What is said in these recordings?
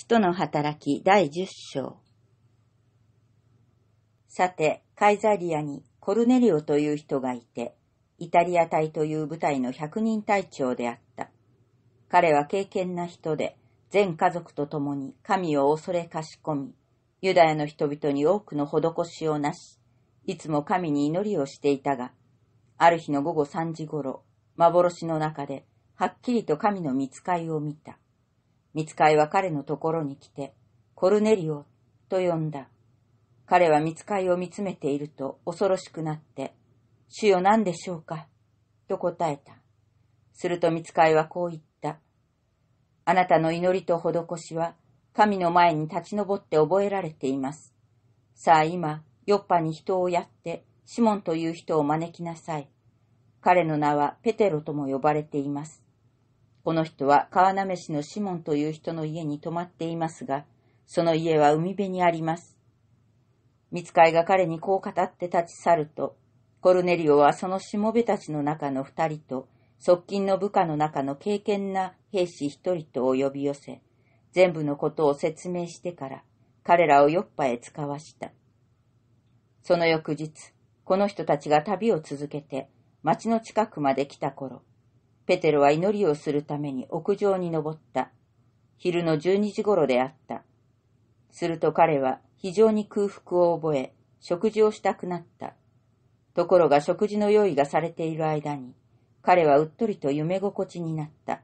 使徒の働き第10章。さて、カイザリアにコルネリオという人がいて、イタリア隊という部隊の百人隊長であった。彼は敬虔な人で、全家族と共に神を恐れかしこみ、ユダヤの人々に多くの施しをなし、いつも神に祈りをしていたが、ある日の午後3時ごろ、幻の中で、はっきりと神の見使いを見た。見つかいは彼のところに来て、コルネリオと呼んだ。彼は見つかいを見つめていると恐ろしくなって、主よ何でしょうかと答えた。すると見つかいはこう言った。あなたの祈りと施しは、神の前に立ち上って覚えられています。さあ今、ヨッパに人をやって、シモンという人を招きなさい。彼の名はペテロとも呼ばれています。この人は川なめしのシモンという人の家に泊まっていますが、その家は海辺にあります。見つかいが彼にこう語って立ち去ると、コルネリオはそのしもべたちの中の二人と、側近の部下の中の敬虔な兵士一人とを呼び寄せ、全部のことを説明してから、彼らを酔っぱへ使わした。その翌日、この人たちが旅を続けて、町の近くまで来た頃、ペテロは祈りをするために屋上に登った。昼の12時頃であった。すると彼は非常に空腹を覚え、食事をしたくなった。ところが食事の用意がされている間に、彼はうっとりと夢心地になった。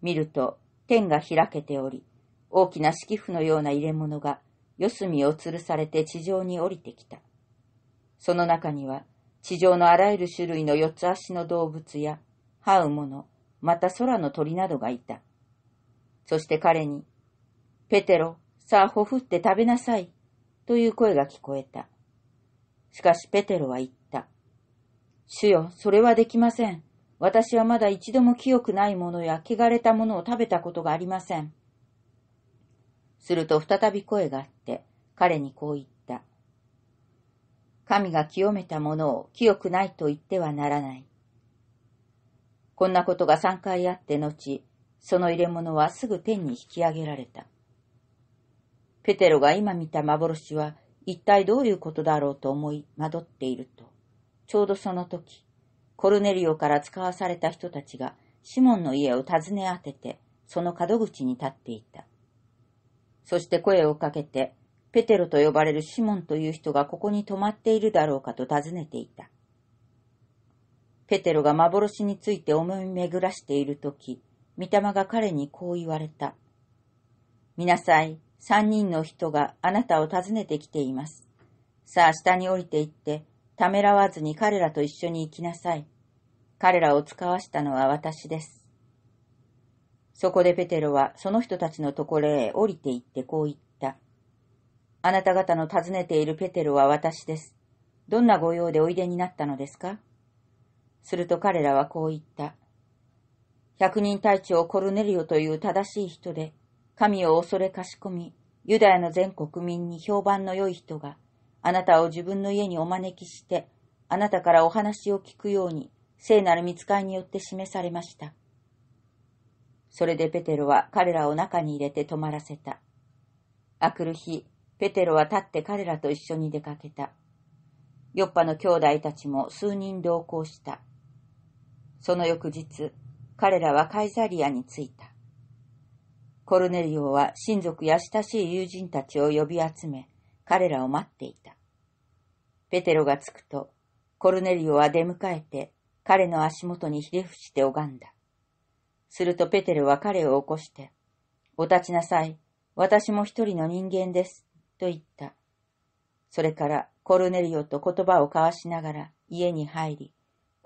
見ると、天が開けており、大きな敷布のような入れ物が四隅を吊るされて地上に降りてきた。その中には、地上のあらゆる種類の四つ足の動物や、這うもの、また空の鳥などがいた。そして彼に、ペテロ、さあ、ほふって食べなさい、という声が聞こえた。しかしペテロは言った。主よ、それはできません。私はまだ一度も清くないものや汚れたものを食べたことがありません。すると再び声があって、彼にこう言った。神が清めたものを清くないと言ってはならない。こんなことが3回あって後、その入れ物はすぐ天に引き上げられた。ペテロが今見た幻は一体どういうことだろうと思い惑っていると、ちょうどその時、コルネリオから使わされた人たちがシモンの家を訪ね当てて、その角口に立っていた。そして声をかけて、ペテロと呼ばれるシモンという人がここに泊まっているだろうかと尋ねていた。ペテロが幻について思い巡らしているとき、御霊が彼にこう言われた。見なさい、三人の人があなたを訪ねてきています。さあ、下に降りて行って、ためらわずに彼らと一緒に行きなさい。彼らを使わしたのは私です。そこでペテロはその人たちのところへ降りて行ってこう言った。あなた方の訪ねているペテロは私です。どんな御用でおいでになったのですかすると彼らはこう言った。百人隊長コルネリオという正しい人で、神を恐れかしこみ、ユダヤの全国民に評判の良い人が、あなたを自分の家にお招きして、あなたからお話を聞くように、聖なる見つかいによって示されました。それでペテロは彼らを中に入れて泊まらせた。あくる日、ペテロは立って彼らと一緒に出かけた。ヨッパの兄弟たちも数人同行した。その翌日、彼らはカイザリアに着いた。コルネリオは親族や親しい友人たちを呼び集め、彼らを待っていた。ペテロが着くと、コルネリオは出迎えて、彼の足元にひれ伏して拝んだ。するとペテロは彼を起こして、お立ちなさい、私も一人の人間です、と言った。それからコルネリオと言葉を交わしながら家に入り、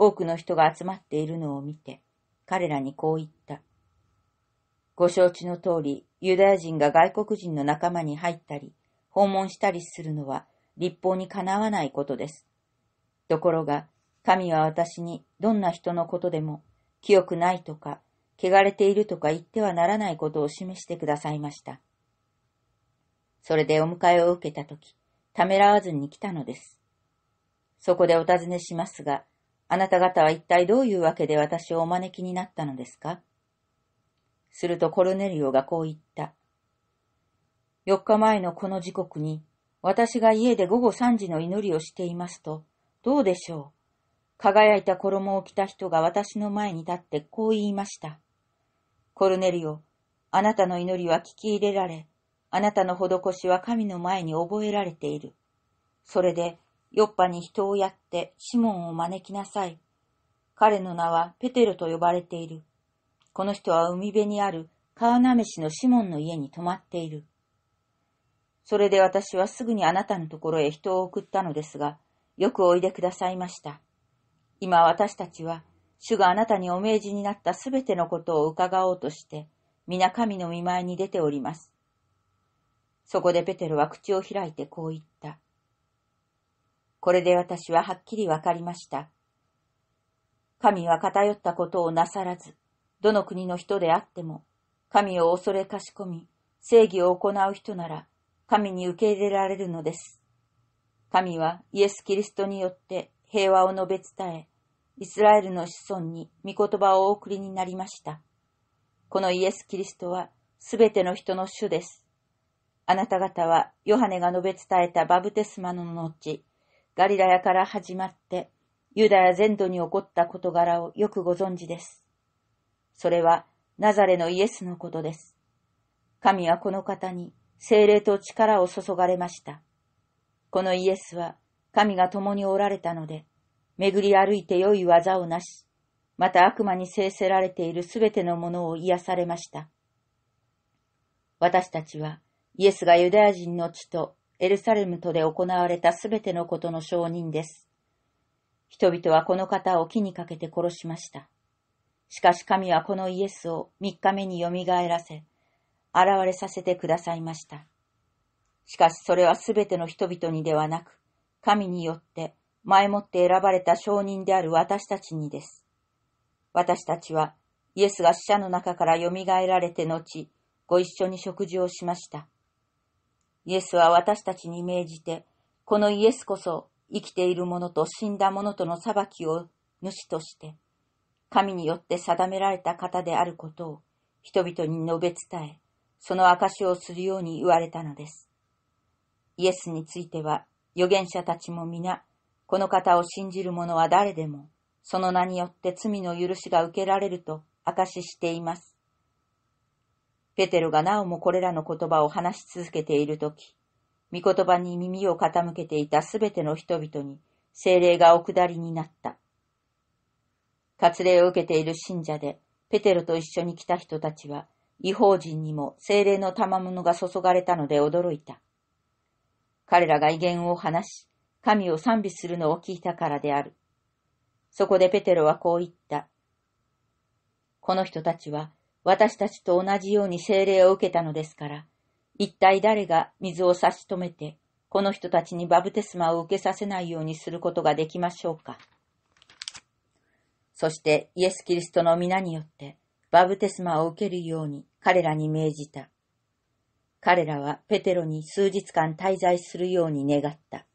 多くの人が集まっているのを見て、彼らにこう言った。ご承知の通り、ユダヤ人が外国人の仲間に入ったり、訪問したりするのは立法にかなわないことです。ところが、神は私にどんな人のことでも、清くないとか、汚れているとか言ってはならないことを示してくださいました。それでお迎えを受けたとき、ためらわずに来たのです。そこでお尋ねしますが、あなた方は一体どういうわけで私をお招きになったのですかするとコルネリオがこう言った。4日前のこの時刻に、私が家で午後3時の祈りをしていますと、どうでしょう。輝いた衣を着た人が私の前に立ってこう言いました。コルネリオ、あなたの祈りは聞き入れられ、あなたの施しは神の前に覚えられている。それで、ヨッパに人をやってシモンを招きなさい。彼の名はペテロと呼ばれている。この人は海辺にある川なめしのシモンの家に泊まっている。それで私はすぐにあなたのところへ人を送ったのですが、よくおいでくださいました。今私たちは、主があなたにお命じになったすべてのことを伺おうとして、皆神の見舞いに出ております。そこでペテロは口を開いてこう言った。これで私ははっきりわかりました。神は偏ったことをなさらず、どの国の人であっても、神を恐れかしこみ、正義を行う人なら、神に受け入れられるのです。神はイエス・キリストによって平和を述べ伝え、イスラエルの子孫に御言葉をお送りになりました。このイエス・キリストはすべての人の主です。あなた方はヨハネが述べ伝えたバブテスマの後、ガリラヤから始まって、ユダヤ全土に起こった事柄をよくご存知です。それは、ナザレのイエスのことです。神はこの方に精霊と力を注がれました。このイエスは神が共におられたので、巡り歩いて良い技をなし、また悪魔に制せられているすべてのものを癒されました。私たちはイエスがユダヤ人の地とエルサレムとで行われたすべてのことの証人です。人々はこの方を木にかけて殺しました。しかし神はこのイエスを三日目によみがえらせ、現れさせてくださいました。しかしそれはすべての人々にではなく、神によって前もって選ばれた証人である私たちにです。私たちはイエスが死者の中からよみがえられて後、ご一緒に食事をしました。イエスは私たちに命じて、このイエスこそ生きている者と死んだ者との裁きを主として、神によって定められた方であることを人々に述べ伝え、その証をするように言われたのです。イエスについては、預言者たちも皆、この方を信じる者は誰でも、その名によって罪の許しが受けられると証ししています。ペテロがなおもこれらの言葉を話し続けているとき、御言葉に耳を傾けていたすべての人々に精霊がお下りになった。割礼を受けている信者で、ペテロと一緒に来た人たちは、違法人にも精霊の賜物が注がれたので驚いた。彼らが威厳を話し、神を賛美するのを聞いたからである。そこでペテロはこう言った。この人たちは私たちと同じように精霊を受けたのですから、一体誰が水を差し止めて、この人たちにバブテスマを受けさせないようにすることができましょうか。そしてイエス・キリストの皆によって、バブテスマを受けるように彼らに命じた。彼らはペテロに数日間滞在するように願った。